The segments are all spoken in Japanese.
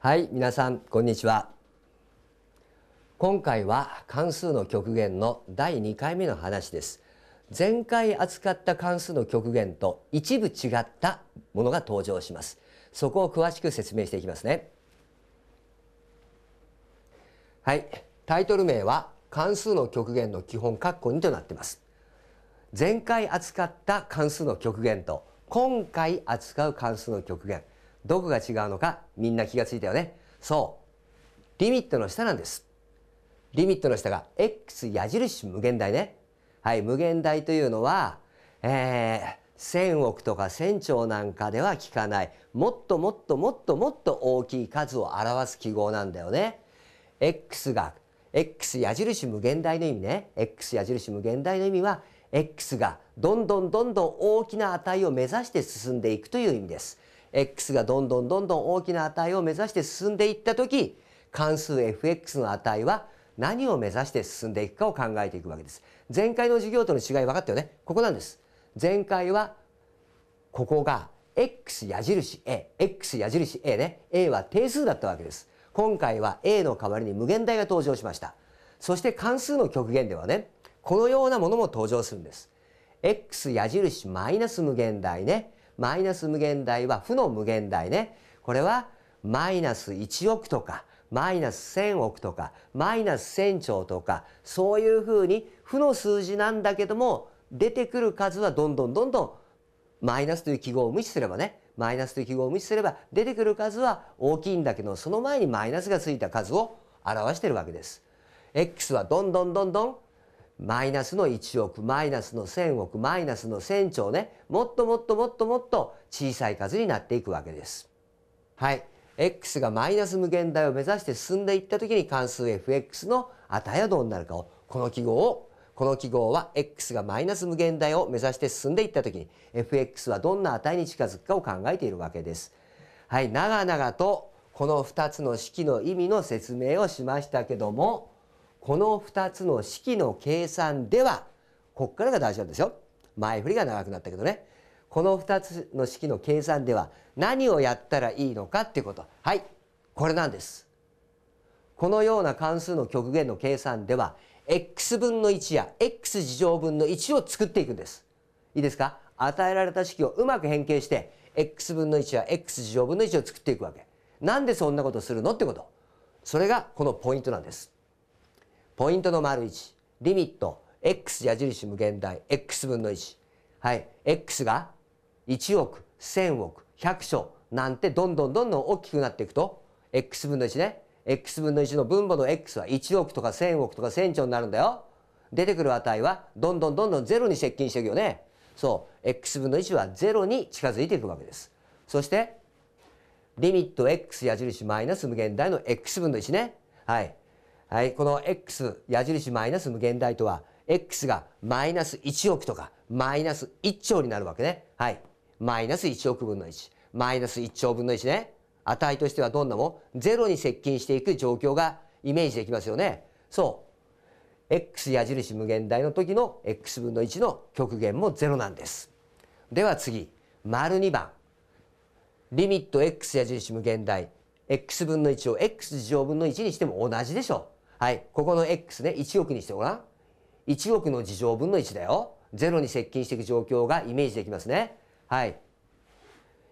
はい皆さんこんにちは今回は関数の極限の第2回目の話です前回扱った関数の極限と一部違ったものが登場しますそこを詳しく説明していきますねはいタイトル名は関数の極限の基本括弧2となっています前回扱った関数の極限と今回扱う関数の極限どこが違うのかみんな気がついたよねそうリミットの下なんですリミットの下が x 矢印無限大ねはい無限大というのは、えー、千億とか千兆なんかでは聞かないもっともっともっともっと大きい数を表す記号なんだよね x が x 矢印無限大の意味ね x 矢印無限大の意味は x がどんどんどんどん大きな値を目指して進んでいくという意味です x がどんどんどんどん大きな値を目指して進んでいった時関数 fx の値は何を目指して進んでいくかを考えていくわけです。前回の授業との違い分かったよねここなんです。前回はここが x 矢印 a x 矢印 a ね a は定数だったわけです。今回は a の代わりに無限大が登場しました。そして関数の極限ではねこのようなものも登場するんです。x 矢印マイナス無限大ねマイナス無限大は負の無限大ねこれはマイナス1億とかマイナス1,000億とかマイナス1,000兆とかそういうふうに負の数字なんだけども出てくる数はどんどんどんどんマイナスという記号を無視すればねマイナスという記号を無視すれば出てくる数は大きいんだけどその前にマイナスがついた数を表しているわけです。x はどんどんどんどんマイナスの1億マイナスの1,000億マイナスの1,000兆ねもっともっともっともっと小さい数になっていくわけです。はい x がマイナス無限大を目指して進んでいった時に関数 fx の値はどうなるかをこの記号をこの記号は x がマイナス無限大を目指して進んでいった時に fx はどんな値に近づくかを考えているわけです。はい長々とこの2つの式の意味の説明をしましたけどもこの2つの式の計算ではこっからが大事なんですよ。前振りが長くなったけどね。この2つの式の計算では何をやったらいいのかっていうこと。はい、これなんです。このような関数の極限の計算では x 分の1や x 事乗分の1を作っていくんです。いいですか与えられた式をうまく変形して x 分の1や x 事乗分の1を作っていくわけ。なんでそんなことするのってこと。それがこのポイントなんです。ポイントの丸1リミット x 矢印無限大 x 分の1はい x が1億1000億100兆なんてどんどんどんどん大きくなっていくと x 分の1ね x 分の1の分母の x は1億とか1000億とか1000兆になるんだよ。出てくる値はどんどんどんどんゼロに接近していくよね。そう x 分の1はゼロに近づいていくわけです。そしてリミット x 矢印マイナス無限大の x 分の1ね。はいはい、この x 矢印マイナス無限大とは x がマイナス1億とかマイナス1兆になるわけね。はい。マイナス1億分の1。マイナス1兆分の1ね。値としてはどんなもゼロに接近していく状況がイメージできますよね。そう。x 矢印無限大の時の x 分の1の極限も0なんです。では次、丸2番。リミット x 矢印無限大。x 分の1を x 乗分の1にしても同じでしょう。はい、ここの x ね、1億にしてごらん。1億の事乗分の1だよ。0に接近していく状況がイメージできますね。はい。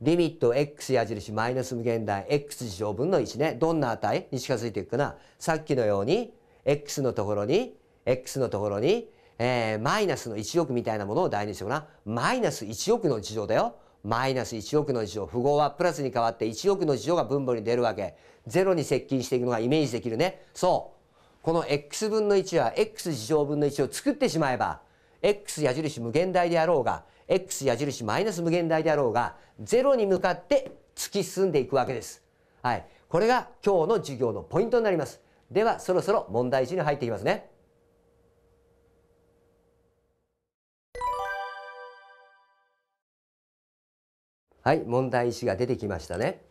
リミット x 矢印マイナス無限大 x 事乗分の1ね。どんな値に近づいていくかな。さっきのように x のところに x のところに、えー、マイナスの1億みたいなものを代入してごらん。マイナス1億の事乗だよ。マイナス1億の事乗。符号はプラスに変わって1億の事乗が分母に出るわけ。0に接近していくのがイメージできるね。そう。この x 分の1は x 事乗分の1を作ってしまえば x 矢印無限大であろうが x 矢印マイナス無限大であろうが0に向かって突き進んでいくわけです。はい、これが今日の授業のポイントになります。ではそろそろ問題1に入っていきますね。はい、問題1が出てきましたね。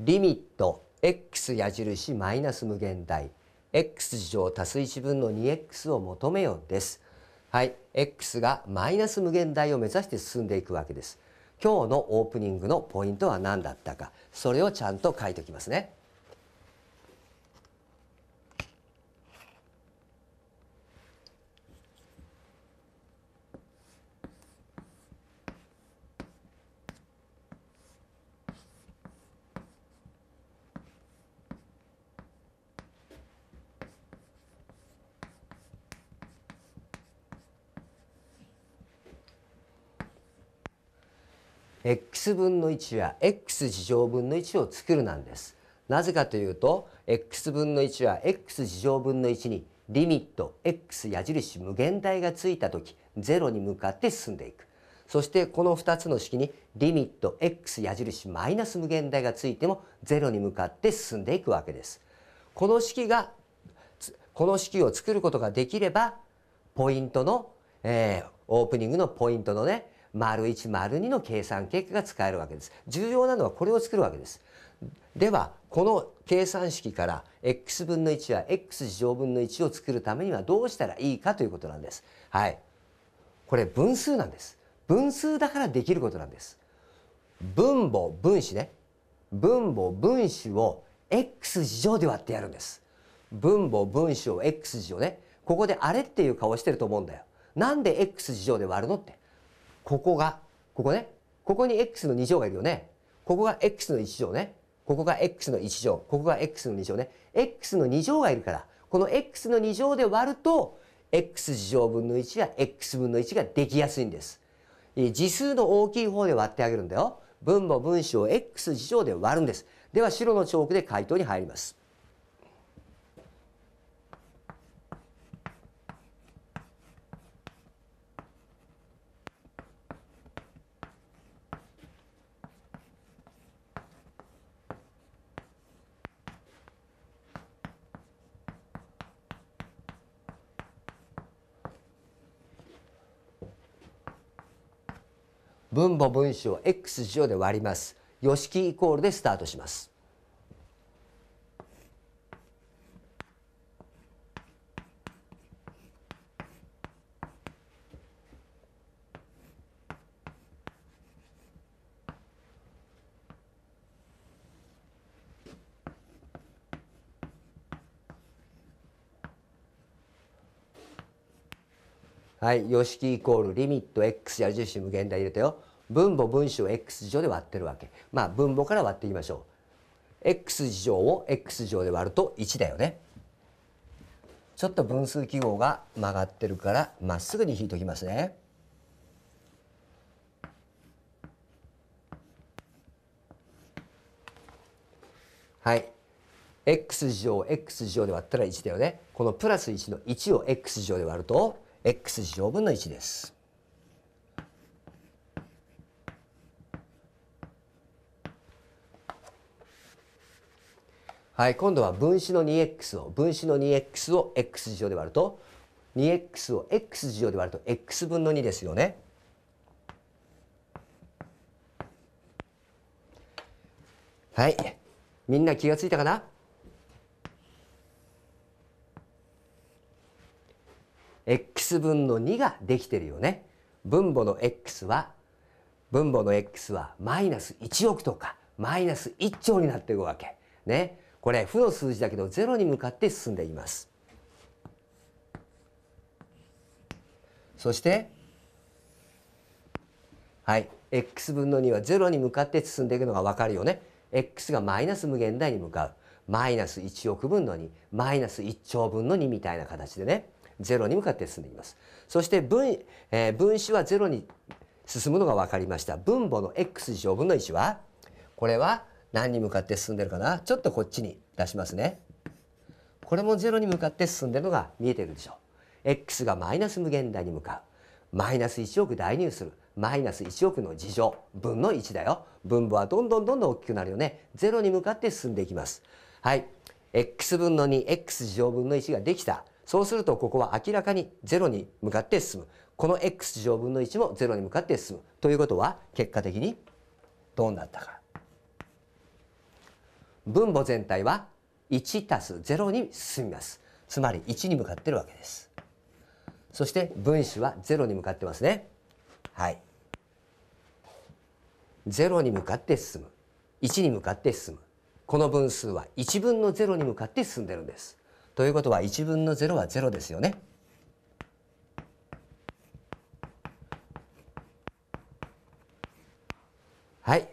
リミット x 矢印マイナス無限大 x 事乗足す1分の 2x を求めようです。はい、x がマイナス無限大を目指して進んでいくわけです。今日のオープニングのポイントは何だったか、それをちゃんと書いておきますね。x 分の1は x 事乗分の1を作るなんです。なぜかというと x 分の1は x 事乗分の1にリミット x 矢印無限大がついた時0に向かって進んでいく。そしてこの2つの式にリミット x 矢印マイナス無限大がついても0に向かって進んでいくわけです。この式がこの式を作ることができればポイントの、えー、オープニングのポイントのね丸一丸二の計算結果が使えるわけです。重要なのはこれを作るわけです。ではこの計算式から x 分の1や x 次乗分の1を作るためにはどうしたらいいかということなんです。はい。これ分数なんです。分数だからできることなんです。分母分子ね。分母分子を x 次乗で割ってやるんです。分母分子を x 次乗ね。ここであれっていう顔してると思うんだよ。なんで x 次乗で割るのって。ここが、ここね。ここに x の2乗がいるよね。ここが x の1乗ね。ここが x の1乗。ここが x の2乗ね。x の2乗がいるから、この x の2乗で割ると、x 次乗分の1や x 分の1ができやすいんです。次数の大きい方で割ってあげるんだよ。分母分子を x 次乗で割るんです。では白のチョークで回答に入ります。分母分子を x 乗で割ります。余式イコールでスタートします。はい、様式イコールリミット x 矢印無限大入れたよ。分母分子を x 乗で割ってるわけ。まあ分母から割っていきましょう。x 乗を x 乗で割ると1だよね。ちょっと分数記号が曲がってるからまっすぐに引いておきますね。はい。x 乗 x 乗で割ったら1だよね。このプラス1の1を x 乗で割ると x 乗分の1です。はい、今度は分子の 2x を分子の 2x を x 乗で割ると 2x を x 乗で割ると x 分の2ですよね。はい、みんな気がついたかな x 分の2ができてるよね。分母の x は分母の x はマイナス1億とかマイナス1兆になっていくわけ。ね。これ負の数字だけどゼロに向かって進んでいます。そしてはい x 分の2はゼロに向かって進んでいくのが分かるよね。x がマイナス無限大に向かうマイナス1億分の2マイナス1兆分の2みたいな形でね。ゼロに向かって進んでいます。そして分,、えー、分子はゼロに進むのが分かりました。分母の x 乗分の1はこれは何に向かって進んでるかなちょっとこっちに出しますね。これもゼロに向かって進んでるのが見えてるでしょう。x がマイナス無限大に向かう。マイナス1億代入する。マイナス1億の事乗分の1だよ。分母はどんどんどんどん大きくなるよね。ゼロに向かって進んでいきます。はい。x 分の 2x 乗分の1ができた。そうするとここは明らかにゼロに向かって進むこの x 乗分の1もゼロに向かって進むということは結果的にどうなったか分母全体は1たす0に進みますつまり1に向かっているわけですそして分子は0に向かってますねはい0に向かって進む1に向かって進むこの分数は1分の0に向かって進んでるんですということは1分の0は0ですよね。はい。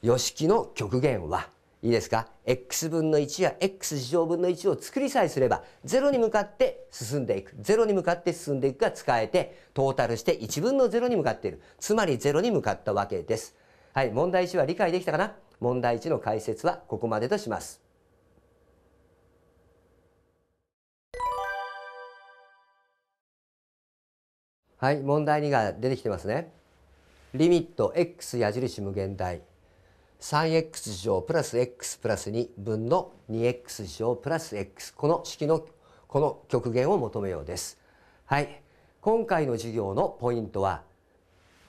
よしきの極限は、いいですか ?x 分の1や x 次乗分の1を作りさえすれば、0に向かって進んでいく。0に向かって進んでいくが使えて、トータルして1分の0に向かっている。つまり0に向かったわけです。はい。問題1は理解できたかな問題1の解説はここまでとします。はい問題2が出てきてますね。リミット x 矢印無限大 3x 乗プラス x プラス2分の 2x 乗プラス x この式のこの極限を求めようです。はい、今回の授業のポイントは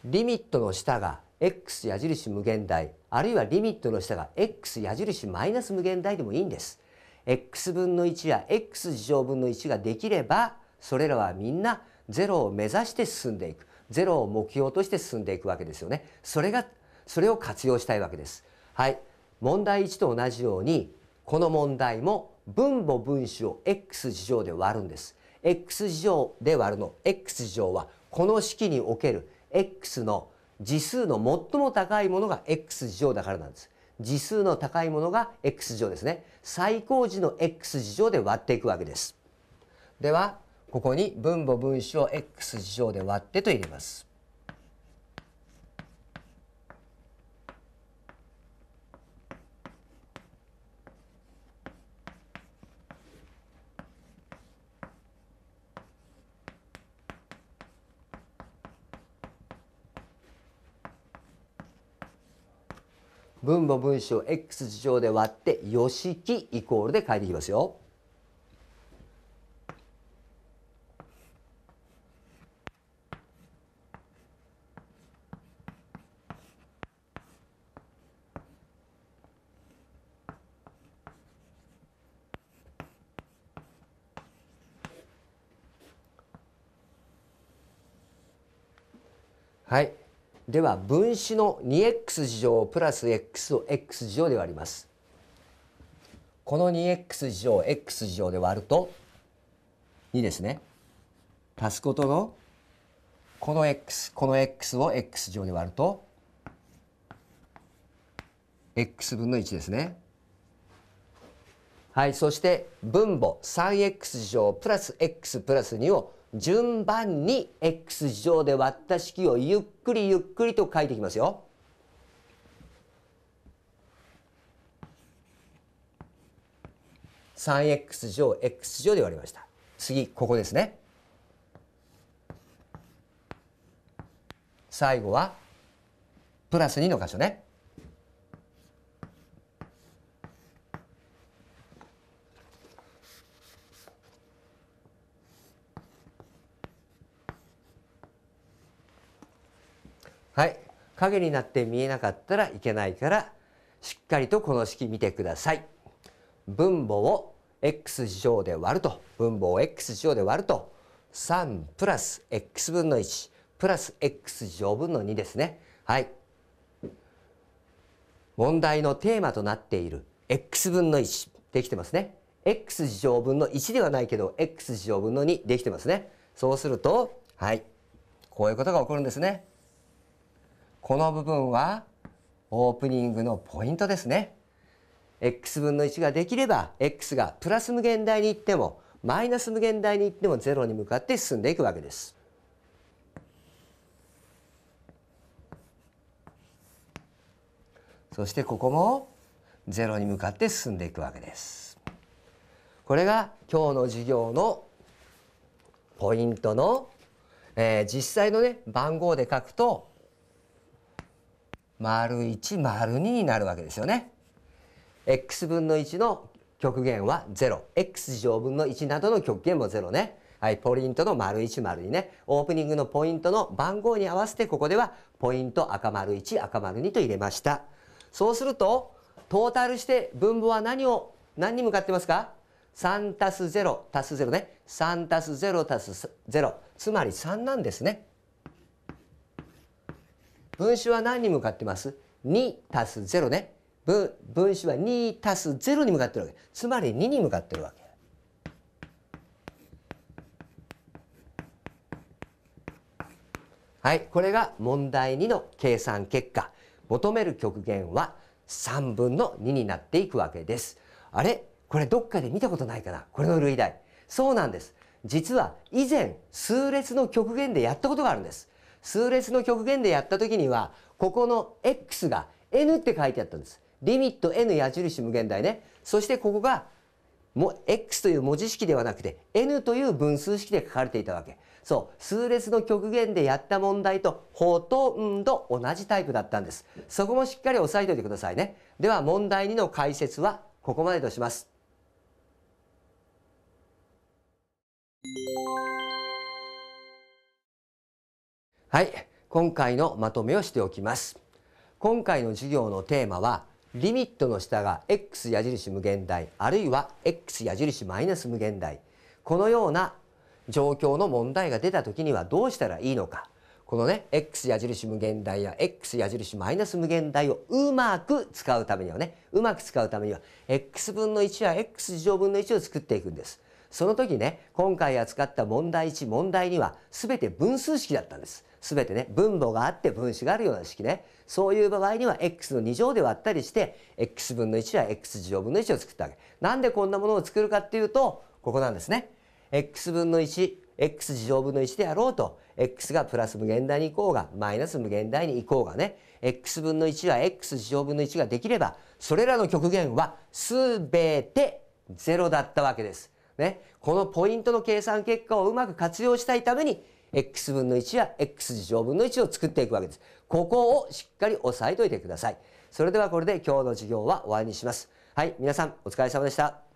リミットの下が x 矢印無限大あるいはリミットの下が x 矢印マイナス無限大でもいいんです。x 分の1や x 乗分の1ができればそれらはみんなゼロを目指して進んでいくゼロを目標として進んでいくわけですよねそれがそれを活用したいわけですはい問題1と同じようにこの問題も分母分子を x 事乗で割るんです x 事乗で割るの x 事乗はこの式における x の次数の最も高いものが x 事乗だからなんです次数の高いものが x 事乗ですね最高時の x 事乗で割っていくわけですではここに分母分子を x 次乗で割ってと入れます。分母分子を x 次乗で割って、よしきイコールで書いていきますよ。はいでは分子の 2x 次乗プラス x を x 次乗で割りますこの 2x 次乗 x 次乗で割ると2ですね足すことのこの x この x を x 乗で割ると x 分の1ですねはい、そして分母 3x 乗プラス x プラス2を順番に x 乗で割った式をゆっくりゆっくりと書いていきますよ。3x 乗 x 乗で割りました。次ここですね。最後はプラス2の箇所ね。はい影になって見えなかったらいけないからしっかりとこの式見てください分母を x 乗で割ると分母を x 乗で割ると3プラス x 分の1プラス x 乗分の2ですねはい問題のテーマとなっている x 分の1できてますね x 乗分の1ではないけど x 乗分の2できてますねそうするとはいこういうことが起こるんですねこの部分はオープニングのポイントですね。x 分の1ができれば x がプラス無限大に行ってもマイナス無限大に行っても0に向かって進んでいくわけです。そしてここも0に向かって進んでいくわけです。これが今日の授業のポイントの、えー、実際のね番号で書くと丸1丸2になるわけですよね。x 分の1の極限は 0x 乗分の1などの極限も0ね。はい、ポイントの丸1丸2ね。オープニングのポイントの番号に合わせてここではポイント赤丸1赤丸2と入れました。そうするとトータルして分母は何を何に向かってますか ?3 たす0たす0ね。3たす0たす0。つまり3なんですね。分子は何に向かってます ?2 足す0ね。分分子は2足す0に向かってるわけ。つまり2に向かってるわけ。はい、これが問題2の計算結果。求める極限は3分の2になっていくわけです。あれこれどっかで見たことないかなこれの類題。そうなんです。実は以前数列の極限でやったことがあるんです。数列の極限でやった時にはここの x が n って書いてあったんです。リミット n 矢印無限大ね。そしてここがも x という文字式ではなくて n という分数式で書かれていたわけ。そう、数列の極限でやった問題とほとんど同じタイプだったんです。そこもしっかり押さえておいてくださいね。では問題2の解説はここまでとします。はい、今回のまとめをしておきます。今回の授業のテーマは、リミットの下が x 矢印無限大、あるいは x 矢印マイナス無限大。このような状況の問題が出たときにはどうしたらいいのか。このね、x 矢印無限大や x 矢印マイナス無限大をうまく使うためにはね、うまく使うためには、x 分の1や x 乗分の1を作っていくんです。その時ね今回扱った問題1問題2は全て分数式だったんです全てね分母があって分子があるような式ねそういう場合には x の2乗で割ったりして x 分の1は x 乗分の1を作ったわけなんでこんなものを作るかっていうとここなんですね x 分の 1x 乗分の1であろうと x がプラス無限大にこうがマイナス無限大にこうがね x 分の1は x 乗分の1ができればそれらの極限はすべて0だったわけです。ね、このポイントの計算結果をうまく活用したいために x 分の1や x 次乗分の1を作っていくわけです。ここをしっかり押さえといてください。それではこれで今日の授業は終わりにします。はい、皆さんお疲れ様でした。